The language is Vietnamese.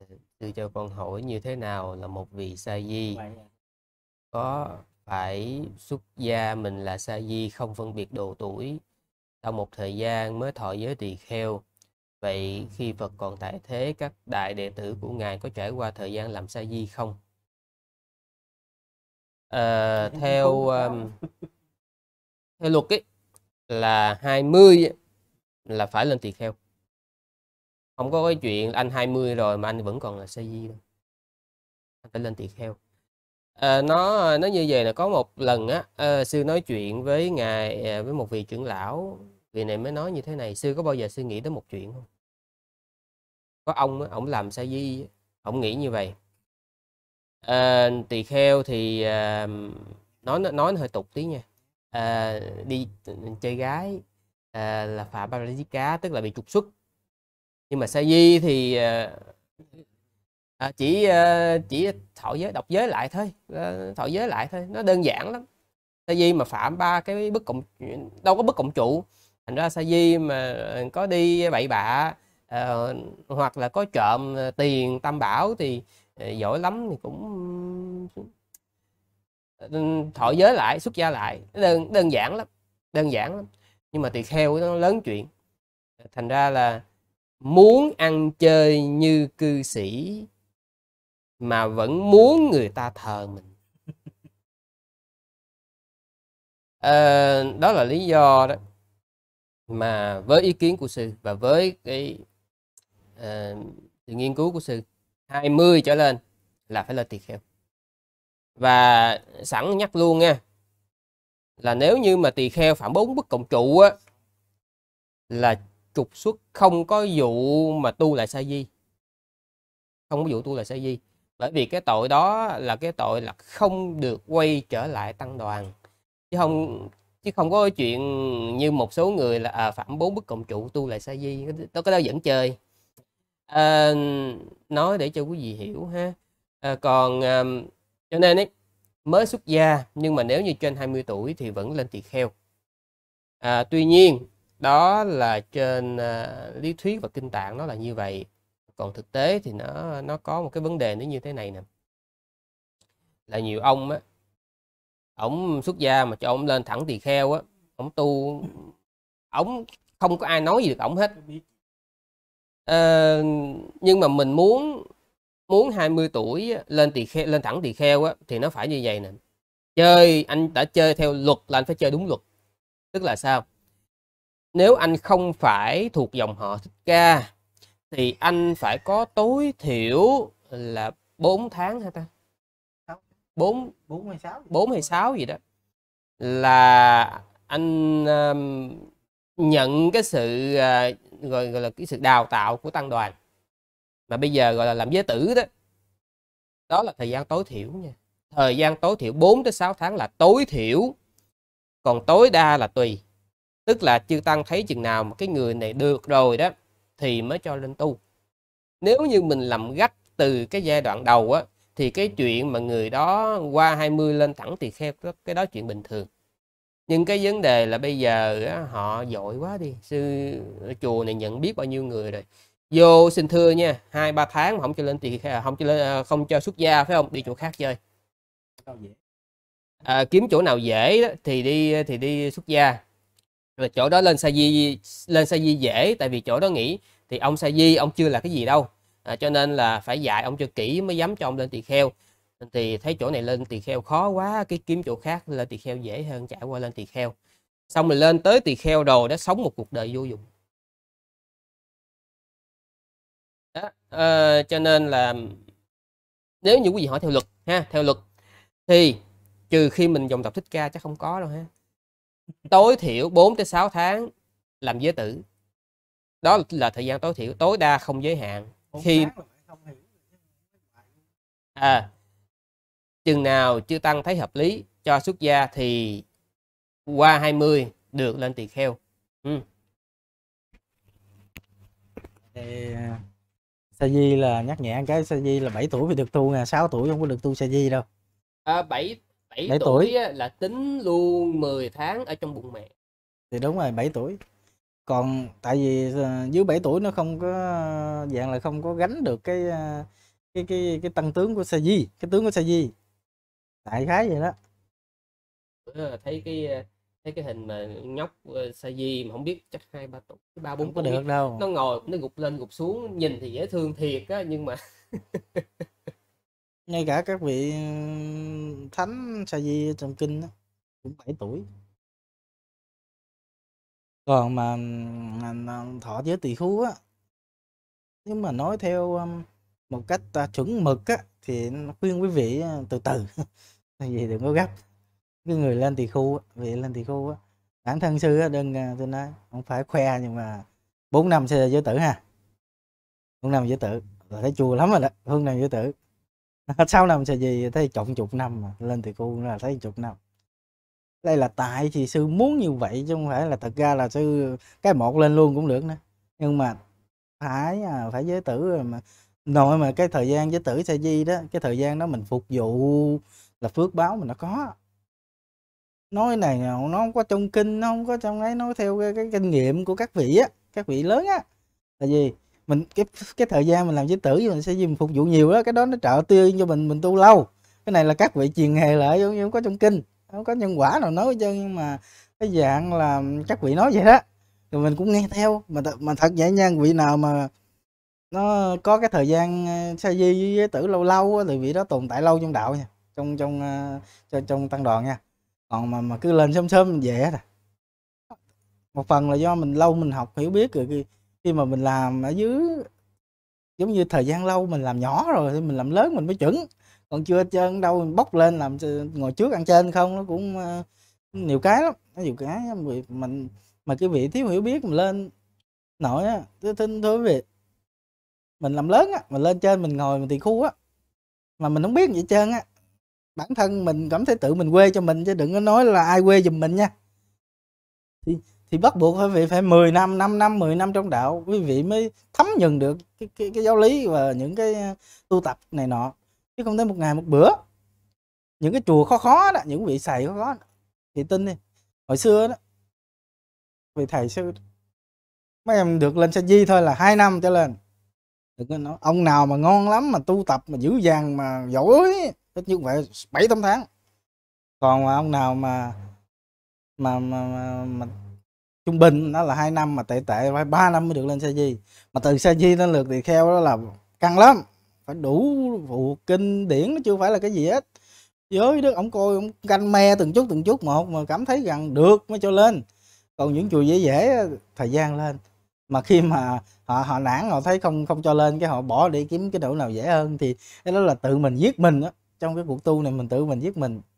sư cho con hỏi như thế nào là một vị sa di có phải xuất gia mình là sa di không phân biệt độ tuổi sau một thời gian mới thọ giới tỳ kheo vậy khi phật còn tại thế các đại đệ tử của ngài có trải qua thời gian làm sa di không à, theo um, theo luật ấy là 20 là phải lên tỳ kheo không có cái chuyện anh 20 rồi mà anh vẫn còn là sa di anh phải lên tỳ kheo à, ờ, nó nó như vậy là có một lần á à, sư nói chuyện với ngài à, với một vị trưởng lão vị này mới nói như thế này sư có bao giờ suy nghĩ tới một chuyện không có ông á ổng làm sa di ổng nghĩ như vậy à, tỳ kheo thì à, nói nói hơi tục tí nha à, đi chơi gái à, là phạm parasika tức là bị trục xuất nhưng mà sa di thì ờ, à, chỉ ờ, chỉ thọ giới đọc giới lại thôi ờ, thọ giới lại thôi nó đơn giản lắm sa di mà phạm ba cái bức cộng đâu có bức cộng trụ thành ra sa di mà có đi bậy bạ à, hoặc là có trộm tiền tam bảo thì giỏi lắm thì cũng ừ, thọ giới lại xuất gia lại đơn đơn giản lắm đơn giản lắm nhưng mà tỳ kheo nó lớn chuyện thành ra là muốn ăn chơi như cư sĩ mà vẫn muốn người ta thờ mình à, đó là lý do đó mà với ý kiến của sư và với cái uh, nghiên cứu của sư 20 trở lên là phải là tỳ kheo và sẵn nhắc luôn nha là nếu như mà tỳ kheo phạm bốn bức cộng trụ á là trục xuất không có vụ mà tu lại sa di không có vụ tu lại sa di bởi vì cái tội đó là cái tội là không được quay trở lại tăng đoàn chứ không chứ không có chuyện như một số người là à, phạm bốn bức cộng trụ tu lại sa di tôi có đó vẫn chơi à, nói để cho quý vị hiểu ha à, còn à, cho nên ấy, mới xuất gia nhưng mà nếu như trên 20 tuổi thì vẫn lên tỳ kheo à, tuy nhiên đó là trên à, lý thuyết và kinh tạng nó là như vậy còn thực tế thì nó nó có một cái vấn đề nó như thế này nè là nhiều ông á ổng xuất gia mà cho ông lên thẳng tỳ kheo á ổng tu ổng không có ai nói gì được ổng hết à, nhưng mà mình muốn muốn 20 tuổi lên tỳ kheo lên thẳng tỳ kheo á thì nó phải như vậy nè chơi anh đã chơi theo luật là anh phải chơi đúng luật tức là sao nếu anh không phải thuộc dòng họ Thích Ca thì anh phải có tối thiểu là 4 tháng hả ta? 4 4 hay 6 4 hay 6 gì đó là anh um, nhận cái sự uh, gọi, gọi là cái sự đào tạo của tăng đoàn mà bây giờ gọi là làm giới tử đó đó là thời gian tối thiểu nha thời gian tối thiểu 4 tới 6 tháng là tối thiểu còn tối đa là tùy tức là chư tăng thấy chừng nào mà cái người này được rồi đó thì mới cho lên tu nếu như mình làm gắt từ cái giai đoạn đầu á thì cái chuyện mà người đó qua 20 lên thẳng tỳ kheo cái đó chuyện bình thường nhưng cái vấn đề là bây giờ á, họ dội quá đi sư chùa này nhận biết bao nhiêu người rồi vô xin thưa nha hai ba tháng mà không cho lên thì không cho lên à, không cho xuất gia phải không đi chỗ khác chơi à, kiếm chỗ nào dễ đó, thì đi thì đi xuất gia và chỗ đó lên sa di lên sa di dễ tại vì chỗ đó nghỉ thì ông sa di ông chưa là cái gì đâu à, cho nên là phải dạy ông cho kỹ mới dám cho ông lên tỳ kheo thì thấy chỗ này lên tỳ kheo khó quá cái kiếm chỗ khác lên tỳ kheo dễ hơn trải qua lên tỳ kheo xong rồi lên tới tỳ kheo đồ đã sống một cuộc đời vô dụng đó, à, cho nên là nếu như quý vị hỏi theo luật ha theo luật thì trừ khi mình dòng tập thích ca chắc không có đâu ha tối thiểu 4 tới 6 tháng làm giới tử đó là thời gian tối thiểu tối đa không giới hạn khi à, chừng nào chưa tăng thấy hợp lý cho xuất gia thì qua 20 được lên tỳ kheo ừ. thì à, sa di là nhắc nhẹ cái sa di là 7 tuổi thì được tu nè 6 tuổi không có được tu sa di đâu à, 7 7, tuổi, tuổi là tính luôn 10 tháng ở trong bụng mẹ thì đúng rồi 7 tuổi còn tại vì ờ, dưới 7 tuổi nó không có ờ, dạng là không có gánh được cái ờ, cái cái cái tăng tướng của Saji cái tướng của Saji đại khái vậy đó thấy cái thấy cái hình mà nhóc Saji mà không biết chắc hai ba tuổi ba bốn có được đâu nó ngồi nó gục lên gục xuống nhìn thì dễ thương thiệt á nhưng mà ngay cả các vị thánh sa di trong kinh đó, cũng 7 tuổi còn mà thọ giới tỳ khú á nếu mà nói theo một cách à, chuẩn mực á thì khuyên quý vị à, từ từ tại vì đừng có gấp cái người lên tỳ khu vị lên tỳ khu á bản thân sư á đừng à, tôi nói không phải khoe nhưng mà bốn năm sẽ giới tử ha bốn năm giới tử là thấy chùa lắm rồi đó bốn năm giới tử sau năm sẽ gì thấy chọn chục năm mà lên từ khu là thấy chục năm đây là tại thì sư muốn như vậy chứ không phải là thật ra là sư cái một lên luôn cũng được nữa nhưng mà phải à, phải giới tử mà nội mà cái thời gian giới tử sẽ di đó cái thời gian đó mình phục vụ là phước báo mình nó có nói này nó không có trong kinh nó không có trong ấy nói theo cái, cái kinh nghiệm của các vị á các vị lớn á là gì mình cái cái thời gian mình làm giấy tử mình sẽ mình phục vụ nhiều đó cái đó nó trợ tiêu cho mình mình tu lâu cái này là các vị truyền nghề lại không có trong kinh không có nhân quả nào nói chứ nhưng mà cái dạng là các vị nói vậy đó thì mình cũng nghe theo mà th mà thật dễ nha vị nào mà nó có cái thời gian ờ, sa di với giới tử lâu lâu thì vị đó tồn tại lâu trong đạo nha trong trong trong, ờ, trong tăng đoàn nha còn mà mà cứ lên sớm sớm về hết một phần là do mình lâu mình học hiểu biết rồi khi mà mình làm ở dưới giống như thời gian lâu mình làm nhỏ rồi thì mình làm lớn mình mới chuẩn còn chưa chân đâu mình bốc lên làm ngồi trước ăn trên không nó cũng uh, nhiều cái lắm nó nhiều cái vì mình mà cái vị thiếu hiểu biết mình lên nổi á tôi thưa quý vị mình làm lớn á mình lên trên mình ngồi mình tỳ khu á mà mình không biết gì trơn á bản thân mình cảm thấy tự mình quê cho mình chứ đừng có nói là ai quê giùm mình nha thì thì bắt buộc quý vị phải 10 năm 5 năm 10 năm trong đạo quý vị mới thấm nhận được cái, cái, cái giáo lý và những cái ờ, tu tập này nọ chứ không tới một ngày một bữa những cái chùa khó khó đó những vị xài khó khó đó. thì tin đi hồi xưa đó vị thầy sư mấy em được lên sa di thôi là hai năm trở lên đừng nói ông nào mà ngon lắm mà tu tập mà dữ dàng mà giỏi ít như vậy bảy tám tháng còn mà ông nào mà mà mà, mà, mà trung bình nó là hai năm mà tệ tệ phải ba năm mới được lên xe di mà từ xe di lên lượt thì kheo đó là căng lắm phải đủ phụ kinh điển nó chưa phải là cái gì hết với đức ông coi ông canh me từng chút từng chút một mà cảm thấy rằng được mới cho lên còn những chùa dễ dễ thời gian lên mà khi mà họ họ nản họ thấy không không cho lên cái họ bỏ để kiếm cái chỗ nào dễ hơn thì cái đó là tự mình giết mình đó. trong cái cuộc tu này mình tự mình giết mình